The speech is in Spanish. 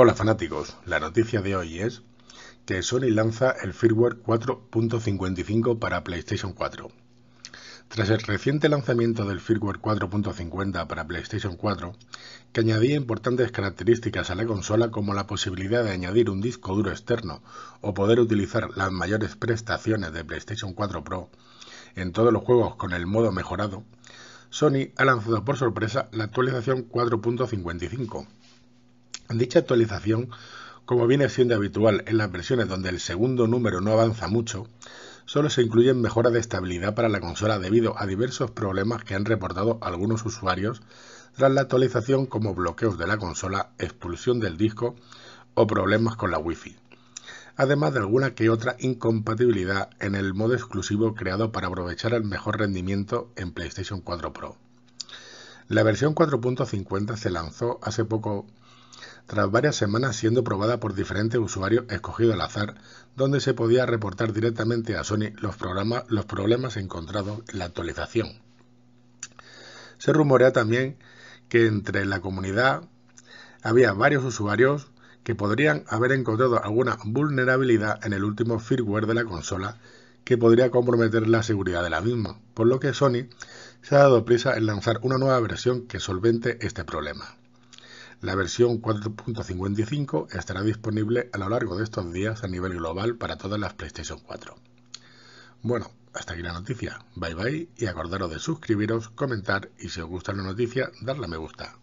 Hola fanáticos, la noticia de hoy es que Sony lanza el firmware 4.55 para PlayStation 4. Tras el reciente lanzamiento del firmware 4.50 para PlayStation 4, que añadía importantes características a la consola como la posibilidad de añadir un disco duro externo o poder utilizar las mayores prestaciones de PlayStation 4 Pro en todos los juegos con el modo mejorado, Sony ha lanzado por sorpresa la actualización 4.55 Dicha actualización, como viene siendo habitual en las versiones donde el segundo número no avanza mucho, solo se incluyen mejoras de estabilidad para la consola debido a diversos problemas que han reportado algunos usuarios tras la actualización como bloqueos de la consola, expulsión del disco o problemas con la Wi-Fi, además de alguna que otra incompatibilidad en el modo exclusivo creado para aprovechar el mejor rendimiento en PlayStation 4 Pro. La versión 4.50 se lanzó hace poco tras varias semanas siendo probada por diferentes usuarios escogidos al azar, donde se podía reportar directamente a Sony los, los problemas encontrados en la actualización. Se rumorea también que entre la comunidad había varios usuarios que podrían haber encontrado alguna vulnerabilidad en el último firmware de la consola que podría comprometer la seguridad de la misma, por lo que Sony se ha dado prisa en lanzar una nueva versión que solvente este problema. La versión 4.55 estará disponible a lo largo de estos días a nivel global para todas las PlayStation 4. Bueno, hasta aquí la noticia. Bye bye y acordaros de suscribiros, comentar y si os gusta la noticia, darle a me gusta.